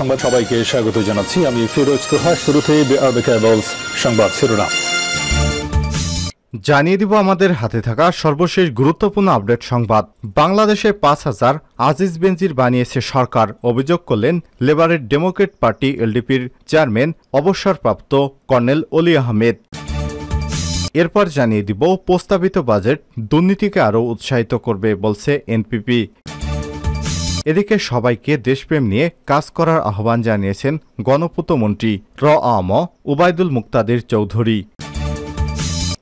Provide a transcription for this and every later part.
সংবাদ সবাইকে স্বাগত জানাচ্ছি আমি ফিরোজ তোহা শুরুতে সংবাদ শিরোনাম জানিয়ে দিব আমাদের হাতে থাকা সর্বশেষ গুরুত্বপূর্ণ আপডেট সংবাদ বাংলাদেশে পাঁচ হাজার আজিজ বেঞ্জির বানিয়েছে সরকার অভিযোগ করলেন লেবারের ডেমোক্রেট পার্টি এলডিপির চেয়ারম্যান অবসরপ্রাপ্ত কর্নেল অলি আহমেদ এরপর জানিয়ে দিব প্রস্তাবিত বাজেট দুর্নীতিকে আরও উৎসাহিত করবে বলছে এনপিপি এদিকে সবাইকে দেশপ্রেম নিয়ে কাজ করার আহ্বান জানিয়েছেন গণপূর্তমন্ত্রী র আম উবায়দুল মুক্তাদের চৌধুরী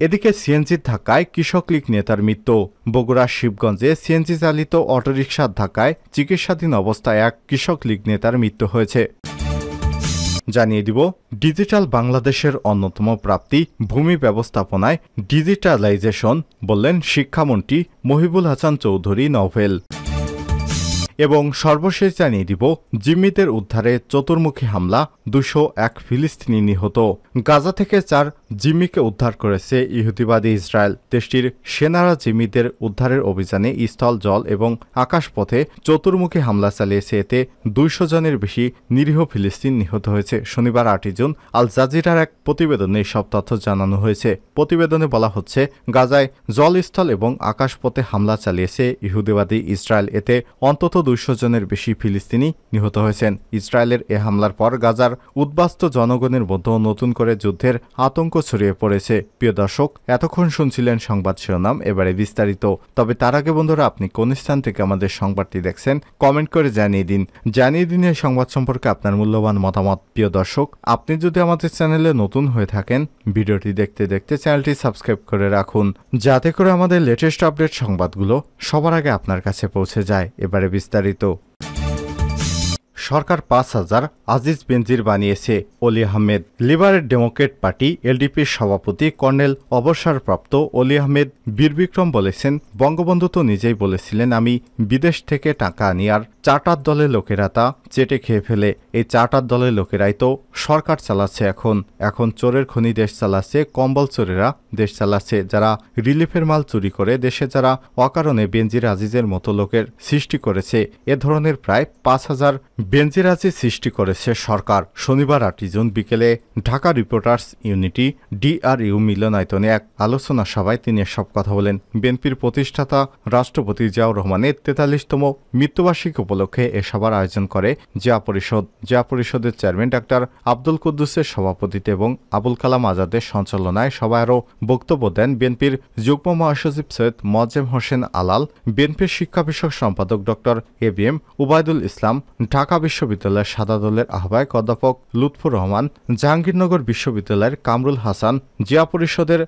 এদিকে সিএনজির ধাক্কায় কৃষক লীগ নেতার মৃত্যু বগুড়ার শিবগঞ্জে সিএনজি চালিত অটোরিকশার ধাক্কায় চিকিৎসাধীন অবস্থায় এক কৃষক লীগ নেতার মৃত্যু হয়েছে জানিয়ে দিব ডিজিটাল বাংলাদেশের অন্যতম প্রাপ্তি ভূমি ব্যবস্থাপনায় ডিজিটালাইজেশন বললেন শিক্ষামন্ত্রী মহিবুল হাসান চৌধুরী নভেল এবং সর্বশেষ জানিয়ে দিব জিম্মিদের উদ্ধারে চতুর্মুখী হামলা দুশো এক ফিলিস্তিনি নিহত গাজা থেকে চার জিম্মিকে উদ্ধার করেছে ইহুদিবাদী ইসরায়েল দেশটির সেনারা জিম্মিদের উদ্ধারের অভিযানে স্থল জল এবং আকাশপথে চতুর্মুখী হামলা চালিয়েছে এতে দুইশো জনের বেশি নিরীহ ফিলিস্তিন নিহত হয়েছে শনিবার আটই জুন আল জাজিরার এক প্রতিবেদনে সব তথ্য জানানো হয়েছে প্রতিবেদনে বলা হচ্ছে গাজায় জলস্থল এবং আকাশপথে হামলা চালিয়েছে ইহুদিবাদী ইসরায়েল এতে অন্তত দুইশো জনের বেশি ফিলিস্তিনি নিহত হয়েছেন ইসরায়েলের এ হামলার পর গাজার উদ্বাস্ত জনগণের মধ্যেও নতুন করে যুদ্ধের আতঙ্ক ছড়িয়ে পড়েছে প্রিয় দর্শক এতক্ষণ শুনছিলেন সংবাদ শিরোনাম এবারে বিস্তারিত তবে তার আগে বন্ধুরা আপনি কোন স্থান থেকে আমাদের সংবাদটি দেখছেন কমেন্ট করে জানিয়ে দিন জানিয়ে দিন এই সংবাদ সম্পর্কে আপনার মূল্যবান মতামত প্রিয় দর্শক আপনি যদি আমাদের চ্যানেলে নতুন হয়ে থাকেন ভিডিওটি দেখতে দেখতে চ্যানেলটি সাবস্ক্রাইব করে রাখুন যাতে করে আমাদের লেটেস্ট আপডেট সংবাদগুলো সবার আগে আপনার কাছে পৌঁছে যায় এবারে বিস্তারিত বিস্তারিত সরকার পাঁচ হাজার আজিজ বেনজির বানিয়েছে Oli Ahmed liberal democrat party এলডিপির সভাপতি কর্নেল অবসরপ্রাপ্ত অলি আহমেদ বীরবিক্রম বলেছেন বঙ্গবন্ধু তো নিজেই বলেছিলেন আমি বিদেশ থেকে টাকা আনিয়ার চার্টার দলের লোকেরা তা চেটে খেয়ে ফেলে এই চার্টার দলের লোকেরাই তো সরকার চালাচ্ছে এখন এখন চোরের খনি দেশ চালাচ্ছে কম্বল চোরেরা দেশ চালাচ্ছে যারা রিলিফের মাল চুরি করে দেশে যারা অকারণে বেঞ্জির আজিজের মতো লোকের সৃষ্টি করেছে এ ধরনের প্রায় পাঁচ হাজার বেঞ্জির আজিজ সৃষ্টি করেছে সরকার শনিবার আটই জুন বিকেলে ঢাকা রিপোর্টার্স ইউনিটি ডিআরইউ মিলনায়তনে এক আলোচনা সভায় তিনি এসব কথা বলেন বিএনপির প্রতিষ্ঠাতা রাষ্ট্রপতি জিয়াউর রহমানের তেতাল্লিশতম মৃত্যুবার্ষিকী উপলক্ষে এ সভার আয়োজন করে জিয়া পরিষদ জিয়া পরিষদের চেয়ারম্যান ডাক্তার আব্দুল কুদ্দুসের সভাপতিত্বে এবং আবুল কালাম আজাদের সঞ্চালনায় আরও বক্তব্য দেন বিএনপির যুগ্ম মহাসচিব সৈয়দ মজেম হোসেন আলাল বিএনপির শিক্ষা বিষয়ক সম্পাদক doctor A B M Ubaidul Islam Dhaka বিশ্ববিদ্যালয়ের সাদা দলের আহ্বায়ক অধ্যাপক লুৎফুর রহমান জাহাঙ্গীরনগর বিশ্ববিদ্যালয়ের কামরুল হাসান জিয়া পরিষদের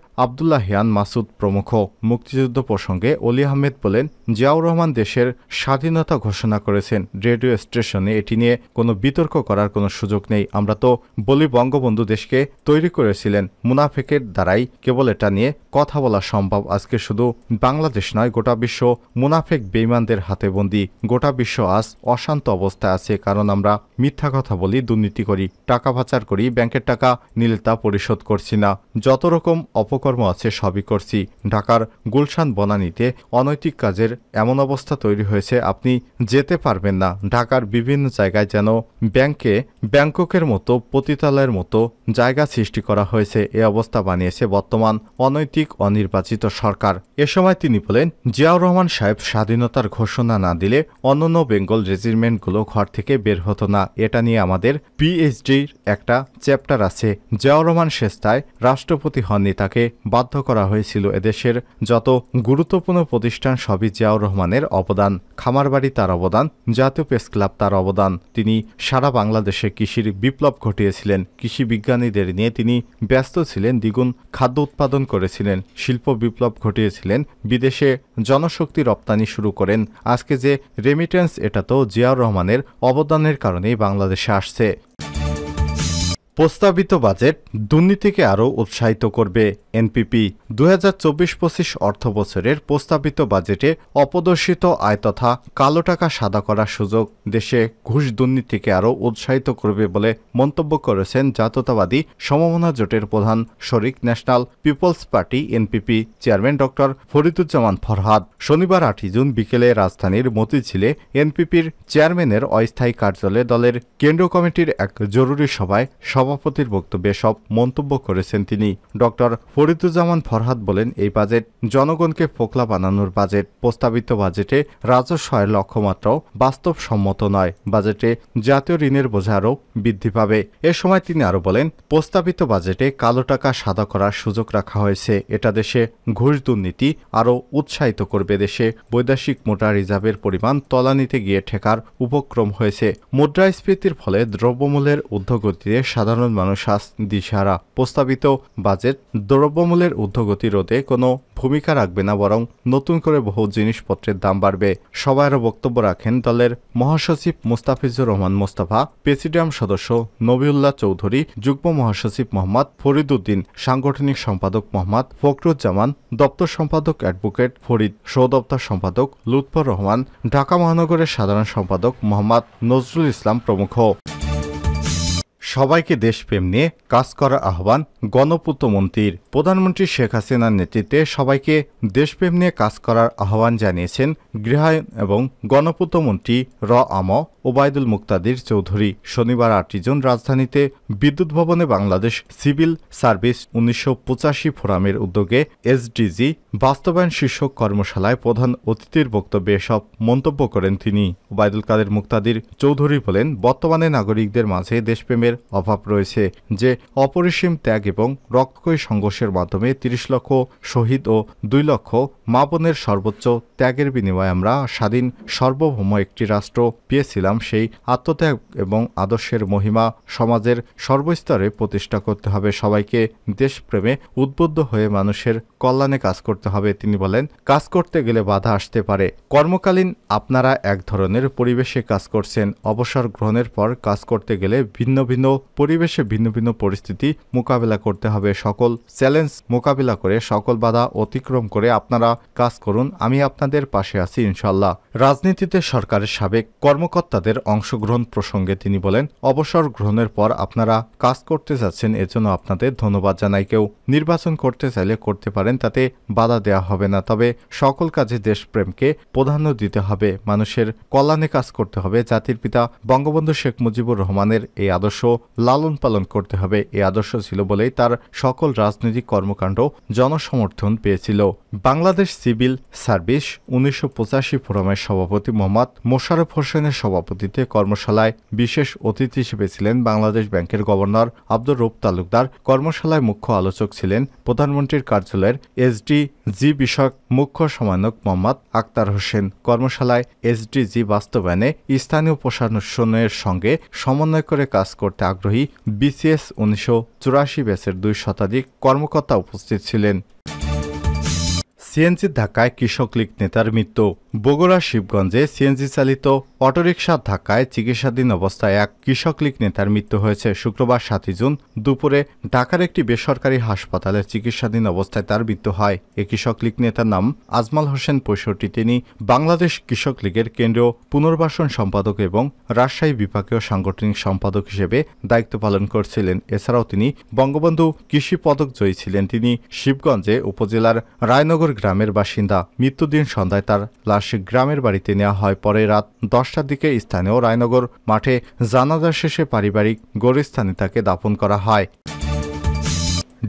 হিয়ান মাসুদ প্রমুখ মুক্তিযুদ্ধ প্রসঙ্গে অলি আহমেদ বলেন জিয়াউর রহমান দেশের স্বাধীনতা ঘোষণা করে করেছেন রেডিও স্টেশনে এটি নিয়ে কোনো বিতর্ক করার কোনো সুযোগ নেই আমরা তো বলি বঙ্গবন্ধু দেশকে তৈরি করেছিলেন মুনাফেকের দ্বারাই কেবল এটা নিয়ে কথা বলা সম্ভব আজকে শুধু বাংলাদেশ নয় গোটা বিশ্ব মুনাফেক বেইমানদের হাতে বন্দি গোটা বিশ্ব আজ অশান্ত অবস্থায় আছে কারণ আমরা মিথ্যা কথা বলি দুর্নীতি করি টাকা পাচার করি ব্যাংকের টাকা নিলে তা পরিশোধ করছি না যত রকম অপকর্ম আছে সবই করছি ঢাকার গুলশান বনানীতে অনৈতিক কাজের এমন অবস্থা তৈরি হয়েছে আপনি যেতে পারবেন না ঢাকার বিভিন্ন জায়গায় যেন ব্যাংকে ব্যাংককের মতো পতিতালয়ের মতো জায়গা সৃষ্টি করা হয়েছে এ অবস্থা বানিয়েছে বর্তমান অনৈতিক অনির্বাচিত সরকার এ সময় তিনি বলেন জিয়াউর রহমান সাহেব স্বাধীনতার ঘোষণা না দিলে অন্যান্য বেঙ্গল রেজিমেন্টগুলো ঘর থেকে বের হতো না এটা নিয়ে আমাদের পিএইচডির একটা চ্যাপ্টার আছে জিয়াউর রহমান শেষতায় রাষ্ট্রপতি হননি তাকে বাধ্য করা হয়েছিল এদেশের যত গুরুত্বপূর্ণ প্রতিষ্ঠান সবই জিয়াউর রহমানের অবদান খামারবাড়ি তার অবদান জাতীয় প্রেস ক্লাব তার অবদান তিনি সারা বাংলাদেশে কৃষির বিপ্লব ঘটিয়েছিলেন কৃষি বিজ্ঞানীদের নিয়ে তিনি ব্যস্ত ছিলেন দ্বিগুণ খাদ্য উৎপাদন করেছিলেন শিল্প বিপ্লব ঘটিয়েছিলেন বিদেশে জনশক্তি রপ্তানি শুরু করেন আজকে যে রেমিটেন্স এটা তো জিয়াউর রহমানের অবদানের কারণেই বাংলাদেশে আসছে প্রস্তাবিত বাজেট দুর্নীতিকে আরও উৎসাহিত করবে এনপিপি দু হাজার চব্বিশ পঁচিশ অর্থ বছরের প্রস্তাবিত বাজেটে অপদর্শিত আয় তথা কালো টাকা সাদা করার সুযোগ দেশে ঘুষ দুর্নীতিকে আরও উৎসাহিত করবে বলে মন্তব্য করেছেন জাতীয়তাবাদী সমমনা জোটের প্রধান শরিক national peoples party NPP chairman doctor Fariduzzaman Farhad শনিবার আটই জুন বিকেলে রাজধানীর মতিঝিলে এনপিপির চেয়ারম্যানের অস্থায়ী কার্যালয়ে দলের কেন্দ্র কমিটির এক জরুরি সভায় সভা সভাপতির বক্তব্যে সব মন্তব্য করেছেন তিনি ডক্টর ফরিদুজ্জামান ফরহাদ বলেন এই বাজেট জনগণকে ফোকলা বানানোর বাজেট প্রস্তাবিত বাজেটে রাজস্ব আয়ের লক্ষ্যমাত্রাও বাস্তবসম্মত নয় বাজেটে জাতীয় ঋণের বোঝা আরও বৃদ্ধি পাবে এ সময় তিনি আরও বলেন প্রস্তাবিত বাজেটে কালো টাকা সাদা করার সুযোগ রাখা হয়েছে এটা দেশে ঘুষ দুর্নীতি আরও উৎসাহিত করবে দেশে বৈদেশিক মোটা রিজার্ভের পরিমাণ তলানিতে গিয়ে ঠেকার উপক্রম হয়েছে মুদ্রাস্ফীতির ফলে দ্রব্যমূল্যের উদ্ধগতিতে সাদা সাধারণ মানুষ দিশারা প্রস্তাবিত বাজেট দ্রব্যমূল্যের ঊর্ধ্বগতি রোধে কোনো ভূমিকা রাখবে না বরং নতুন করে বহু জিনিসপত্রের দাম বাড়বে সবাইয়েরও বক্তব্য রাখেন দলের মহাসচিব মুস্তাফিজুর রহমান মোস্তাফা প্রেসিডিয়াম সদস্য নবিউল্লাহ চৌধুরী যুগ্ম মহাসচিব মোহাম্মদ ফরিদুদ্দিন সাংগঠনিক সম্পাদক মোহাম্মদ ফখরুজ্জামান দপ্তর সম্পাদক অ্যাডভোকেট ফরিদ সৌদপ্তর সম্পাদক লুৎফর রহমান ঢাকা মহানগরের সাধারণ সম্পাদক মোহাম্মদ নজরুল ইসলাম প্রমুখ সবাইকে দেশপ্রেম নিয়ে কাজ করার আহ্বান গণপূর্তমন্ত্রীর প্রধানমন্ত্রী শেখ হাসিনার নেতৃত্বে সবাইকে দেশপ্রেম নিয়ে কাজ করার আহ্বান জানিয়েছেন গৃহায়ন এবং গণপূর্তমন্ত্রী র আম ওবায়দুল মুক্তাদির চৌধুরী শনিবার আটটি জুন রাজধানীতে বিদ্যুৎ ভবনে বাংলাদেশ সিভিল সার্ভিস উনিশশো ফোরামের উদ্যোগে এসডিজি বাস্তবায়ন শীর্ষক কর্মশালায় প্রধান অতিথির বক্তব্যে এসব মন্তব্য করেন তিনি ওবায়দুল কাদের মুক্তাদির চৌধুরী বলেন বর্তমানে নাগরিকদের মাঝে দেশপ্রেমের ত্যাগের অভাব রয়েছে যে অপরিসীম ত্যাগ এবং রক্তক্ষয়ী সংঘর্ষের মাধ্যমে তিরিশ লক্ষ শহীদ ও দুই লক্ষ মাপনের সর্বোচ্চ ত্যাগের বিনিময়ে আমরা স্বাধীন সার্বভৌম একটি রাষ্ট্র পেয়েছিলাম সেই আত্মত্যাগ এবং আদর্শের মহিমা সমাজের সর্বস্তরে প্রতিষ্ঠা করতে হবে সবাইকে দেশপ্রেমে উদ্বুদ্ধ হয়ে মানুষের কল্যাণে কাজ করতে হবে তিনি বলেন কাজ করতে গেলে বাধা আসতে পারে কর্মকালীন আপনারা এক ধরনের পরিবেশে কাজ করছেন অবসর গ্রহণের পর কাজ করতে গেলে ভিন্ন ভিন্ন ভিন্ন পরিবেশে ভিন্ন ভিন্ন পরিস্থিতি মোকাবেলা করতে হবে সকল চ্যালেঞ্জ মোকাবেলা করে সকল বাধা অতিক্রম করে আপনারা কাজ করুন আমি আপনাদের পাশে আছি ইনশাল্লাহ রাজনীতিতে সরকারের সাবেক কর্মকর্তাদের অংশগ্রহণ প্রসঙ্গে তিনি বলেন অবসর গ্রহণের পর আপনারা কাজ করতে যাচ্ছেন এজন্য আপনাদের ধন্যবাদ জানাই কেউ নির্বাচন করতে চাইলে করতে পারেন তাতে বাধা দেওয়া হবে না তবে সকল কাজে দেশপ্রেমকে প্রাধান্য দিতে হবে মানুষের কল্যাণে কাজ করতে হবে জাতির পিতা বঙ্গবন্ধু শেখ মুজিবুর রহমানের এই আদর্শ লালন পালন করতে হবে এ আদর্শ ছিল বলেই তার সকল রাজনৈতিক কর্মকাণ্ড জনসমর্থন পেয়েছিল বাংলাদেশ সিভিল সার্ভিস উনিশশো ফোরামের সভাপতি মোহাম্মদ মোশারফ হোসেনের সভাপতিতে কর্মশালায় বিশেষ অতিথি হিসেবে ছিলেন বাংলাদেশ ব্যাংকের গভর্নর আব্দুর রূপ তালুকদার কর্মশালায় মুখ্য আলোচক ছিলেন প্রধানমন্ত্রীর কার্যালয়ের এসডি জি বিষয়ক মুখ্য সমানক মোহাম্মদ আক্তার হোসেন কর্মশালায় জি বাস্তবায়নে স্থানীয় প্রশাসনের সঙ্গে সমন্বয় করে কাজ করতে করতে আগ্রহী বিসিএস উনিশশো চুরাশি ব্যাচের দুই শতাধিক কর্মকর্তা উপস্থিত ছিলেন সিএনজির ধাক্কায় কৃষক লীগ নেতার মৃত্যু বগুড়া শিবগঞ্জে সিএনজি চালিত অটোরিকশার ধাক্কায় চিকিৎসাধীন অবস্থায় এক কৃষক লীগ নেতার মৃত্যু হয়েছে শুক্রবার সাতই জুন দুপুরে ঢাকার একটি বেসরকারি হাসপাতালে চিকিৎসাধীন অবস্থায় তার মৃত্যু হয় এ কৃষক লীগ নেতার নাম আজমাল হোসেন পঁয়ষট্টি তিনি বাংলাদেশ কৃষক লীগের কেন্দ্রীয় পুনর্বাসন সম্পাদক এবং রাজশাহী বিভাগীয় সাংগঠনিক সম্পাদক হিসেবে দায়িত্ব পালন করছিলেন এছাড়াও তিনি বঙ্গবন্ধু কৃষি পদক জয়ী ছিলেন তিনি শিবগঞ্জে উপজেলার রায়নগর গ্রামের বাসিন্দা মৃত্যুদিন সন্ধ্যায় তার লাশ গ্রামের বাড়িতে নেওয়া হয় পরে রাত দশটার দিকে স্থানীয় রায়নগর মাঠে জানাজা শেষে পারিবারিক গোরস্থানে তাকে দাপন করা হয়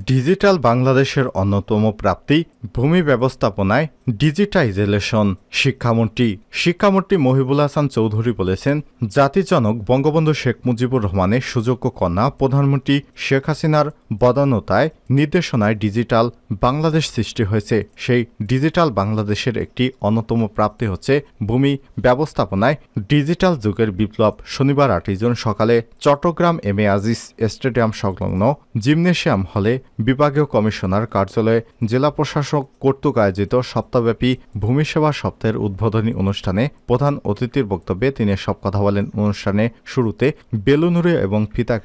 ডিজিটাল বাংলাদেশের অন্যতম প্রাপ্তি ভূমি ব্যবস্থাপনায় ডিজিটাইজেশন শিক্ষামন্ত্রী শিক্ষামন্ত্রী মহিবুল হাসান চৌধুরী বলেছেন জাতিজনক বঙ্গবন্ধু শেখ মুজিবুর রহমানের সুযোগ্য কন্যা প্রধানমন্ত্রী শেখ হাসিনার বদানতায় নির্দেশনায় ডিজিটাল বাংলাদেশ সৃষ্টি হয়েছে সেই ডিজিটাল বাংলাদেশের একটি অন্যতম প্রাপ্তি হচ্ছে ভূমি ব্যবস্থাপনায় ডিজিটাল যুগের বিপ্লব শনিবার আটই জুন সকালে Chattogram M A Aziz stadium সংলগ্ন জিমনেশিয়াম হলে বিভাগীয় কমিশনার কার্যালয়ে জেলা প্রশাসক কর্তৃক আয়োজিত সপ্তাহব্যাপী ভূমি সেবা সপ্তাহের উদ্বোধনী অনুষ্ঠানে প্রধান অতিথির বক্তব্যে তিনি সব কথা বলেন অনুষ্ঠানে শুরুতে বেলুনুরে এবং ফিতা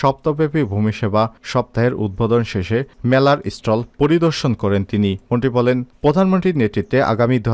সপ্তাহব্যাপী ভূমি সেবা সপ্তাহের উদ্বোধন শেষে মেলার স্টল পরিদর্শন করেন তিনি মন্ত্রী বলেন প্রধানমন্ত্রীর নেতৃত্বে আগামী দু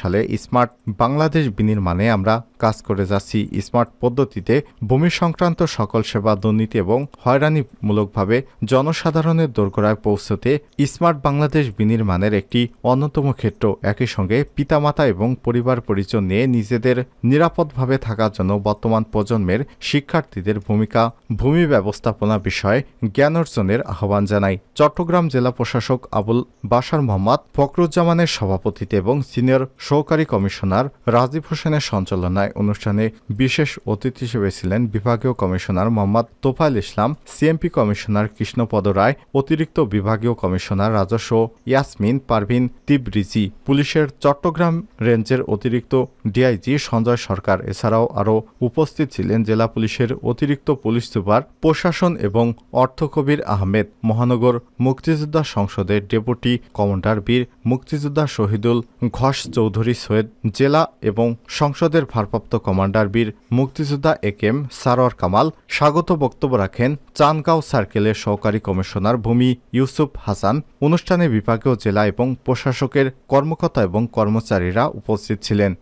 সালে স্মার্ট বাংলাদেশ বিনির্মাণে আমরা কাজ করে যাচ্ছি স্মার্ট পদ্ধতিতে ভূমি সংক্রান্ত সকল সেবা দুর্নীতি এবং হয়রানিমূলকভাবে জনস জনসাধারণের দোরগোড়ায় পৌঁছতে স্মার্ট বাংলাদেশ বিনির্মাণের একটি অন্যতম ক্ষেত্র একই সঙ্গে পিতামাতা এবং পরিবার পরিজন নিয়ে নিজেদের নিরাপদভাবে থাকার জন্য বর্তমান প্রজন্মের শিক্ষার্থীদের ভূমিকা ভূমি ব্যবস্থাপনা বিষয়ে জ্ঞান অর্জনের আহ্বান জানায় চট্টগ্রাম জেলা প্রশাসক আবুল বাশার মোহাম্মদ ফখরুজ্জামানের সভাপতিত্বে এবং সিনিয়র সহকারী কমিশনার রাজীব হোসেনের সঞ্চালনায় অনুষ্ঠানে বিশেষ অতিথি হিসেবে ছিলেন বিভাগীয় commissioner Mohammad Tofail Islam CMP commissioner Krishnapada Roy অতিরিক্ত বিভাগীয় কমিশনার রাজস্ব ইয়াসমিন পারভিন তিবরিজি পুলিশের চট্টগ্রাম রেঞ্জের অতিরিক্ত ডিআইজি সঞ্জয় সরকার এছাড়াও আরও উপস্থিত ছিলেন জেলা পুলিশের অতিরিক্ত পুলিশ সুপার প্রশাসন এবং অর্থকবির আহমেদ মহানগর মুক্তিযোদ্ধা সংসদের ডেপুটি কমান্ডার বীর মুক্তিযোদ্ধা শহীদুল ঘোষ চৌধুরী সৈয়দ জেলা এবং সংসদের ভারপ্রাপ্ত কমান্ডার বীর মুক্তিযোদ্ধা এ কেম সারোয়ার কামাল স্বাগত বক্তব্য রাখেন চানগাঁও সার্কেলের সহকারী কমিশনার কমিশনার ভূমি ইউসুফ হাসান অনুষ্ঠানে বিভাগীয় জেলা এবং প্রশাসকের কর্মকর্তা এবং কর্মচারীরা উপস্থিত ছিলেন